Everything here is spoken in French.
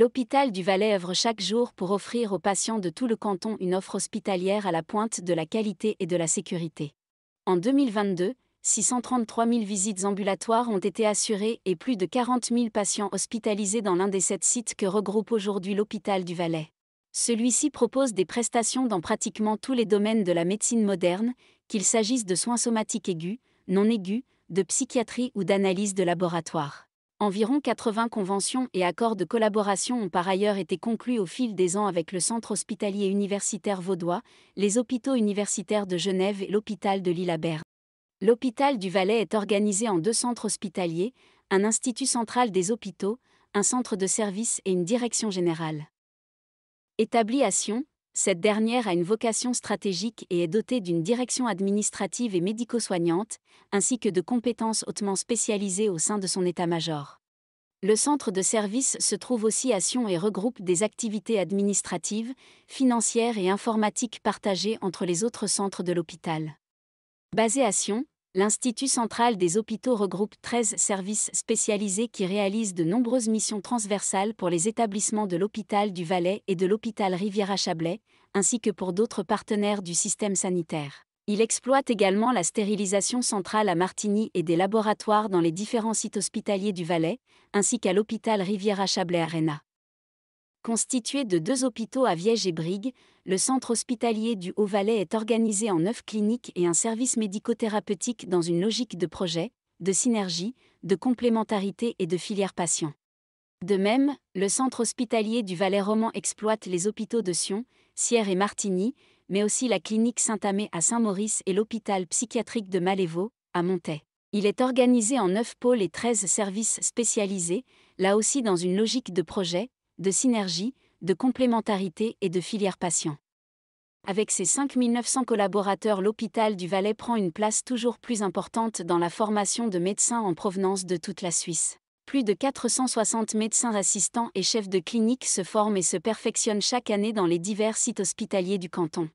L'hôpital du Valais œuvre chaque jour pour offrir aux patients de tout le canton une offre hospitalière à la pointe de la qualité et de la sécurité. En 2022, 633 000 visites ambulatoires ont été assurées et plus de 40 000 patients hospitalisés dans l'un des sept sites que regroupe aujourd'hui l'hôpital du Valais. Celui-ci propose des prestations dans pratiquement tous les domaines de la médecine moderne, qu'il s'agisse de soins somatiques aigus, non aigus, de psychiatrie ou d'analyse de laboratoire. Environ 80 conventions et accords de collaboration ont par ailleurs été conclus au fil des ans avec le Centre hospitalier universitaire vaudois, les hôpitaux universitaires de Genève et l'hôpital de lille à Berne. L'hôpital du Valais est organisé en deux centres hospitaliers, un institut central des hôpitaux, un centre de service et une direction générale. Établi à Sion, cette dernière a une vocation stratégique et est dotée d'une direction administrative et médico-soignante, ainsi que de compétences hautement spécialisées au sein de son état-major. Le centre de service se trouve aussi à Sion et regroupe des activités administratives, financières et informatiques partagées entre les autres centres de l'hôpital. Basé à Sion, l'Institut central des hôpitaux regroupe 13 services spécialisés qui réalisent de nombreuses missions transversales pour les établissements de l'hôpital du Valais et de l'hôpital rivière chablais ainsi que pour d'autres partenaires du système sanitaire. Il exploite également la stérilisation centrale à Martigny et des laboratoires dans les différents sites hospitaliers du Valais, ainsi qu'à l'hôpital Rivière-à-Chablais-Arena. Constitué de deux hôpitaux à Viège et Brigue, le centre hospitalier du Haut-Valais est organisé en neuf cliniques et un service médico-thérapeutique dans une logique de projet, de synergie, de complémentarité et de filière patient. De même, le centre hospitalier du Valais roman exploite les hôpitaux de Sion, Sierre et Martigny, mais aussi la clinique Saint-Amé à Saint-Maurice et l'hôpital psychiatrique de Malévaux, à Montaix. Il est organisé en neuf pôles et treize services spécialisés, là aussi dans une logique de projet, de synergie, de complémentarité et de filière patient. Avec ses 900 collaborateurs, l'hôpital du Valais prend une place toujours plus importante dans la formation de médecins en provenance de toute la Suisse. Plus de 460 médecins assistants et chefs de clinique se forment et se perfectionnent chaque année dans les divers sites hospitaliers du canton.